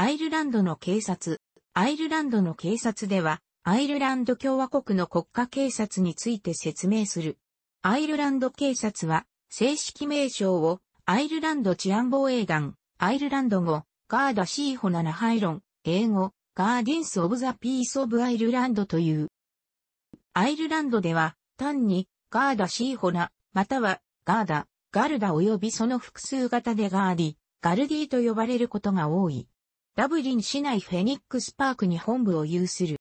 アイルランドの警察。アイルランドの警察では、アイルランド共和国の国家警察について説明する。アイルランド警察は、正式名称を、アイルランド治安防衛団、アイルランド語、ガーダシーホナナハイロン、英語、ガーディンス・オブ・ザ・ピース・オブ・アイルランドという。アイルランドでは、単に、ガーダシーホナ、または、ガーダ、ガルダ及びその複数型でガーディ、ガルディと呼ばれることが多い。ダブリン市内フェニックスパークに本部を有する。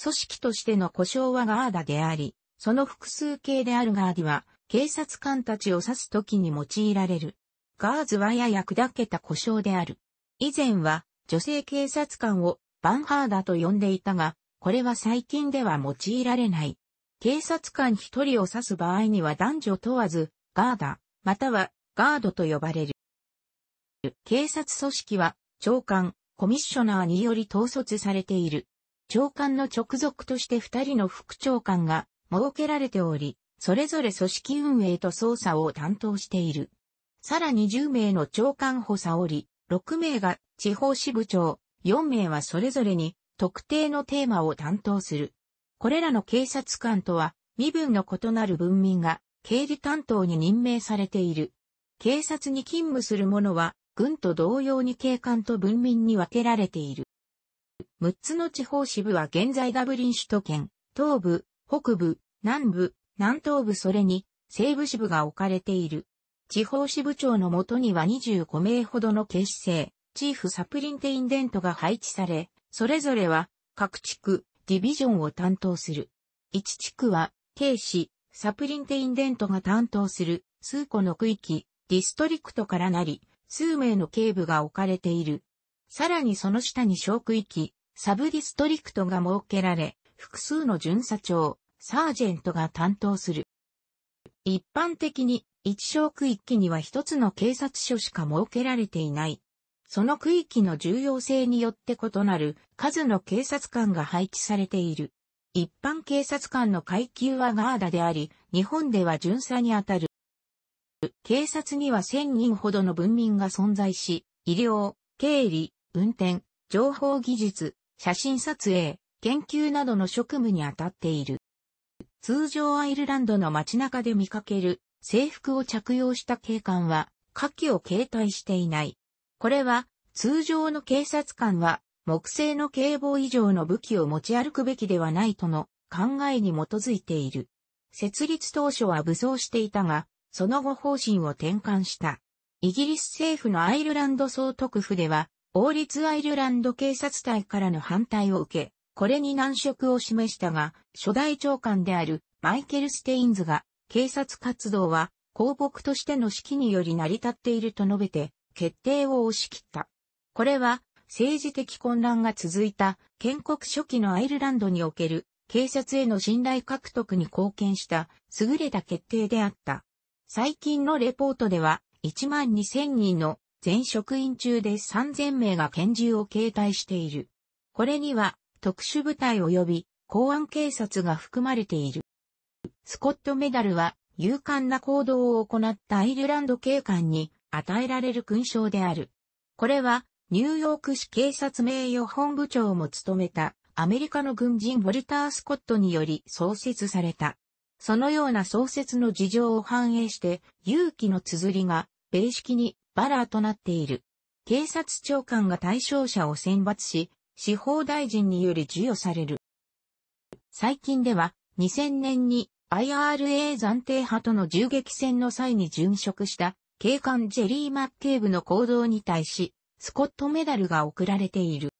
組織としての故障はガーダであり、その複数形であるガーディは、警察官たちを指す時に用いられる。ガーズはやや砕けた故障である。以前は、女性警察官をバンハーダと呼んでいたが、これは最近では用いられない。警察官一人を指す場合には男女問わず、ガーダ、またはガードと呼ばれる。警察組織は長官、コミッショナーにより統率されている。長官の直属として二人の副長官が設けられており、それぞれ組織運営と捜査を担当している。さらに10名の長官補佐織、6名が地方支部長、4名はそれぞれに特定のテーマを担当する。これらの警察官とは身分の異なる文民が経理担当に任命されている。警察に勤務する者は軍と同様に警官と文民に分けられている。6つの地方支部は現在ダブリン首都圏、東部、北部、南部、南東部それに西部支部が置かれている。地方支部長のもとには25名ほどの警視制、チーフサプリンテインデントが配置され、それぞれは各地区、ディビジョンを担当する。1地区は、警視、サプリンテインデントが担当する、数個の区域、ディストリクトからなり、数名の警部が置かれている。さらにその下に小区域、サブディストリクトが設けられ、複数の巡査長、サージェントが担当する。一般的に、一小区域には一つの警察署しか設けられていない。その区域の重要性によって異なる数の警察官が配置されている。一般警察官の階級はガーダであり、日本では巡査にあたる。警察には1000人ほどの文民が存在し、医療、経理、運転、情報技術、写真撮影、研究などの職務に当たっている。通常アイルランドの街中で見かける制服を着用した警官は、下記を携帯していない。これは、通常の警察官は、木製の警棒以上の武器を持ち歩くべきではないとの考えに基づいている。設立当初は武装していたが、その後方針を転換した。イギリス政府のアイルランド総督府では、王立アイルランド警察隊からの反対を受け、これに難色を示したが、初代長官であるマイケル・ステインズが、警察活動は公僕としての指揮により成り立っていると述べて、決定を押し切った。これは、政治的混乱が続いた建国初期のアイルランドにおける警察への信頼獲得に貢献した優れた決定であった。最近のレポートでは、1万2000人の全職員中で3000名が拳銃を携帯している。これには特殊部隊及び公安警察が含まれている。スコットメダルは勇敢な行動を行ったアイルランド警官に与えられる勲章である。これはニューヨーク市警察名誉本部長も務めたアメリカの軍人ウォルター・スコットにより創設された。そのような創設の事情を反映して、勇気の綴りが、米式に、バラーとなっている。警察長官が対象者を選抜し、司法大臣により授与される。最近では、2000年に IRA 暫定派との銃撃戦の際に殉職した警官ジェリー・マッケーブの行動に対し、スコットメダルが贈られている。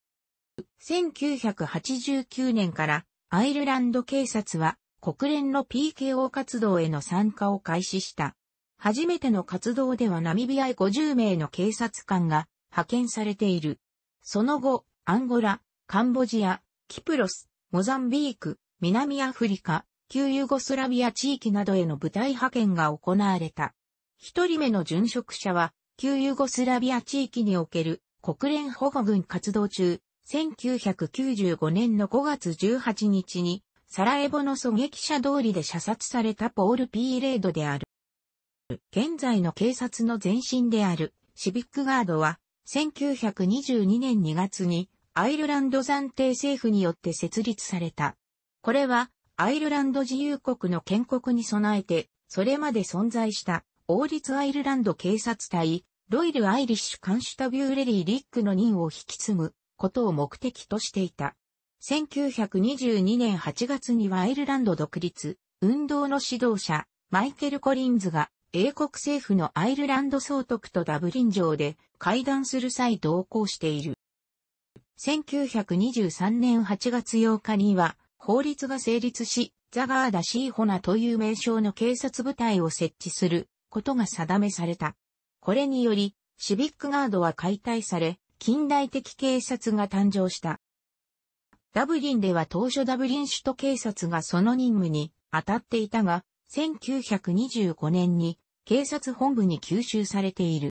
1989年からアイルランド警察は国連の PKO 活動への参加を開始した。初めての活動ではナミビアへ50名の警察官が派遣されている。その後、アンゴラ、カンボジア、キプロス、モザンビーク、南アフリカ、旧ユーゴスラビア地域などへの部隊派遣が行われた。一人目の殉職者は、旧ユーゴスラビア地域における国連保護軍活動中、1995年の5月18日にサラエボの狙撃者通りで射殺されたポール・ピーレードである。現在の警察の前身であるシビックガードは1922年2月にアイルランド暫定政府によって設立された。これはアイルランド自由国の建国に備えてそれまで存在した王立アイルランド警察隊ロイル・アイリッシュ・カンシュタビューレリー・リックの任を引き継ぐことを目的としていた。1922年8月にはアイルランド独立、運動の指導者、マイケル・コリンズが、英国政府のアイルランド総督とダブリン城で会談する際同行している。1923年8月8日には法律が成立し、ザガーダ・シーホナという名称の警察部隊を設置することが定めされた。これにより、シビックガードは解体され、近代的警察が誕生した。ダブリンでは当初ダブリン首都警察がその任務に当たっていたが、1925年に警察本部に吸収されている。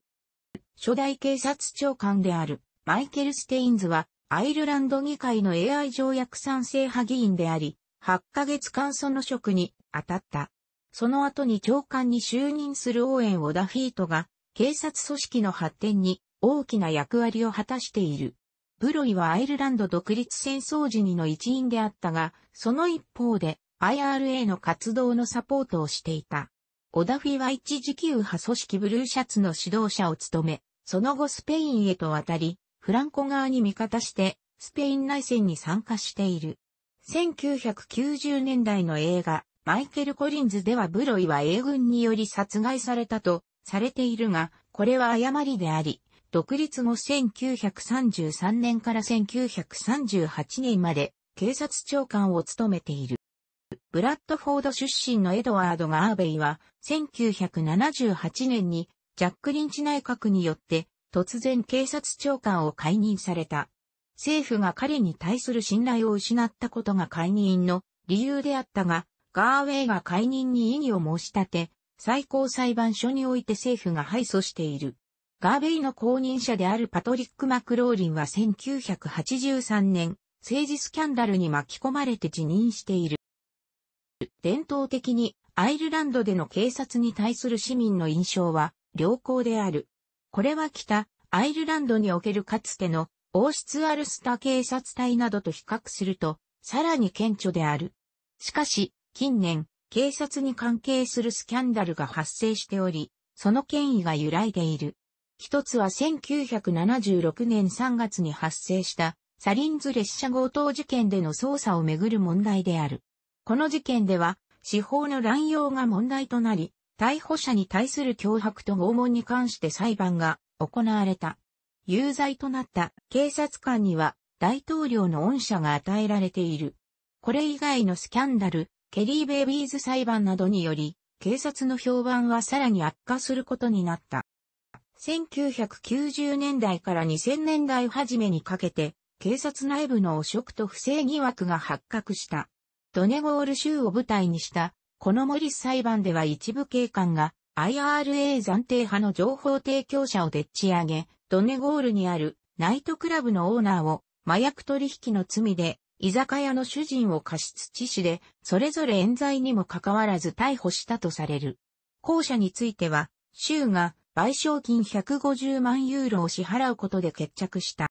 初代警察長官であるマイケル・ステインズはアイルランド議会の AI 条約賛成派議員であり、8ヶ月間その職に当たった。その後に長官に就任するオーエン・オダフィートが警察組織の発展に大きな役割を果たしている。ブロイはアイルランド独立戦争時にの一員であったが、その一方で IRA の活動のサポートをしていた。オダフィは一時右派組織ブルーシャツの指導者を務め、その後スペインへと渡り、フランコ側に味方して、スペイン内戦に参加している。1990年代の映画、マイケル・コリンズではブロイは英軍により殺害されたとされているが、これは誤りであり、独立後1933年から1938年まで警察長官を務めている。ブラッドフォード出身のエドワード・ガーベイは、1978年にジャック・リンチ内閣によって突然警察長官を解任された。政府が彼に対する信頼を失ったことが解任の理由であったが、ガーウェイが解任に異議を申し立て、最高裁判所において政府が敗訴している。ガーベイの公認者であるパトリック・マクローリンは1983年、政治スキャンダルに巻き込まれて辞任している。伝統的にアイルランドでの警察に対する市民の印象は良好である。これは北アイルランドにおけるかつての王室アルスタ警察隊などと比較するとさらに顕著である。しかし近年警察に関係するスキャンダルが発生しており、その権威が揺らいでいる。一つは1976年3月に発生したサリンズ列車強盗事件での捜査をめぐる問題である。この事件では、司法の乱用が問題となり、逮捕者に対する脅迫と拷問に関して裁判が行われた。有罪となった警察官には大統領の恩赦が与えられている。これ以外のスキャンダル、ケリー・ベイビーズ裁判などにより、警察の評判はさらに悪化することになった。1990年代から2000年代初めにかけて、警察内部の汚職と不正疑惑が発覚した。ドネゴール州を舞台にした、このモリス裁判では一部警官が IRA 暫定派の情報提供者をでっち上げ、ドネゴールにあるナイトクラブのオーナーを麻薬取引の罪で居酒屋の主人を過失致死で、それぞれ冤罪にもかかわらず逮捕したとされる。後者については、州が賠償金150万ユーロを支払うことで決着した。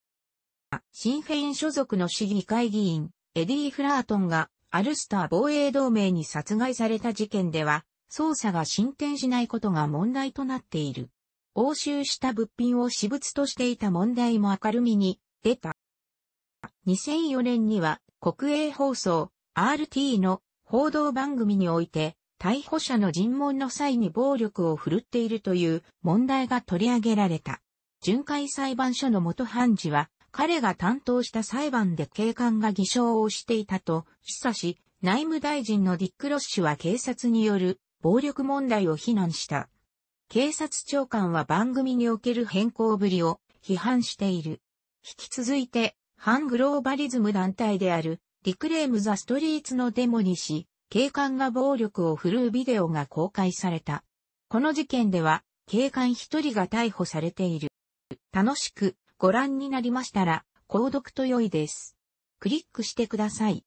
シンフェイン所属の市議会議員、エディ・フラートンがアルスター防衛同盟に殺害された事件では、捜査が進展しないことが問題となっている。押収した物品を私物としていた問題も明るみに出た。2004年には国営放送 RT の報道番組において逮捕者の尋問の際に暴力を振るっているという問題が取り上げられた。巡回裁判所の元判事は、彼が担当した裁判で警官が偽証をしていたと、示唆し、内務大臣のディック・ロッシュは警察による暴力問題を非難した。警察長官は番組における変更ぶりを批判している。引き続いて、反グローバリズム団体である、リクレーム・ザ・ストリーツのデモにし、警官が暴力を振るうビデオが公開された。この事件では、警官一人が逮捕されている。楽しくご覧になりましたら、購読と良いです。クリックしてください。